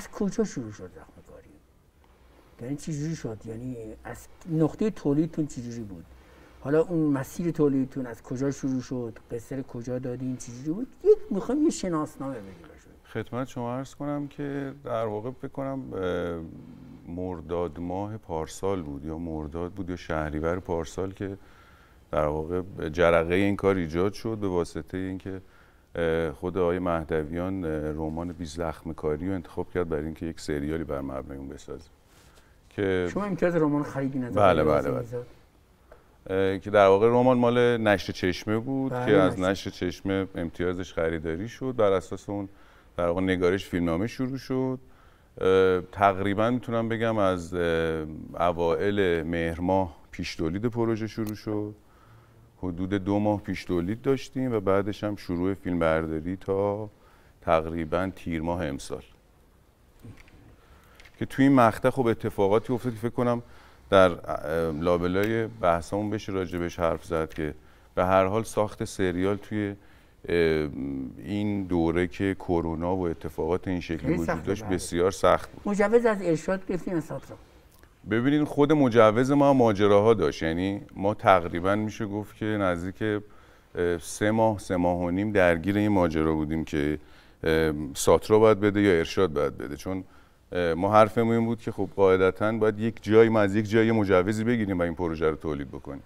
از کجا شروع شد زخم کاری یعنی چجوری شد یعنی از نقطه تولیدتون چجوری بود حالا اون مسیر تولیدتون از کجا شروع شد قصر کجا این چجوری بود یک میخوایم یه شناسنامه بدیم خدمت شما عرض کنم که در واقع بکنم مرداد ماه پارسال بود یا مرداد بود یا شهریور پارسال که در واقع جرقه این کار ایجاد شد به واسطه اینکه خود آقای مهدویان رمان بیزلخم کاری رو انتخاب کرد برای اینکه یک سریالی بر مبنای اون بسازه که شما امتیاز رمان خریدی بله بله بله که در واقع رمان مال نشر چشمه بود بله، که از نشر چشمه امتیازش خریداری شد بر اساس اون در واقع نگارش فیلمنامه شروع شد تقریبا میتونم بگم از اوائل مهر ماه پیش پروژه شروع شد حدود دو ماه پیش تولید داشتیم و بعدش هم شروع فیلم برداری تا تقریبا تیر ماه امسال که توی این مقطع خب اتفاقاتی افتاد که فکر کنم در لابلای بحثمون بشه راجبش حرف زد که به هر حال ساخت سریال توی این دوره که کرونا و اتفاقات این شکلی وجود داشت بسیار سخت بود مجوز از ارشاد گرفتیم ساخت ببینید خود مجوز ما ماجراها داشت یعنی ما تقریبا میشه گفت که نزدیک سه ماه سه ماه و نیم درگیر این ماجرا بودیم که ساترا باید بده یا ارشاد باید بده چون ما حرفمون این بود که خب قاعدتا باید یک جایی ما از یک جایی مجوزی بگیریم و این پروژه رو تولید بکنیم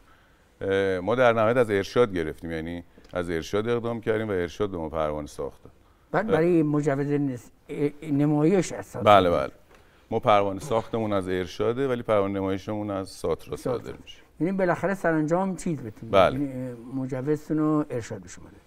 ما در نهایت از ارشاد گرفتیم یعنی از ارشاد اقدام کردیم و ارشاد به ما پروانه ساخت بعد برای مجوز نمایش اساس بله بله ما پروانه ساختمون از ارشاده ولی پروانه نمایشمون از ساترا صادر میشه یعنی بالاخره سرانجام چیز بتونید بله. یعنی، مجوزتون رو ارشاد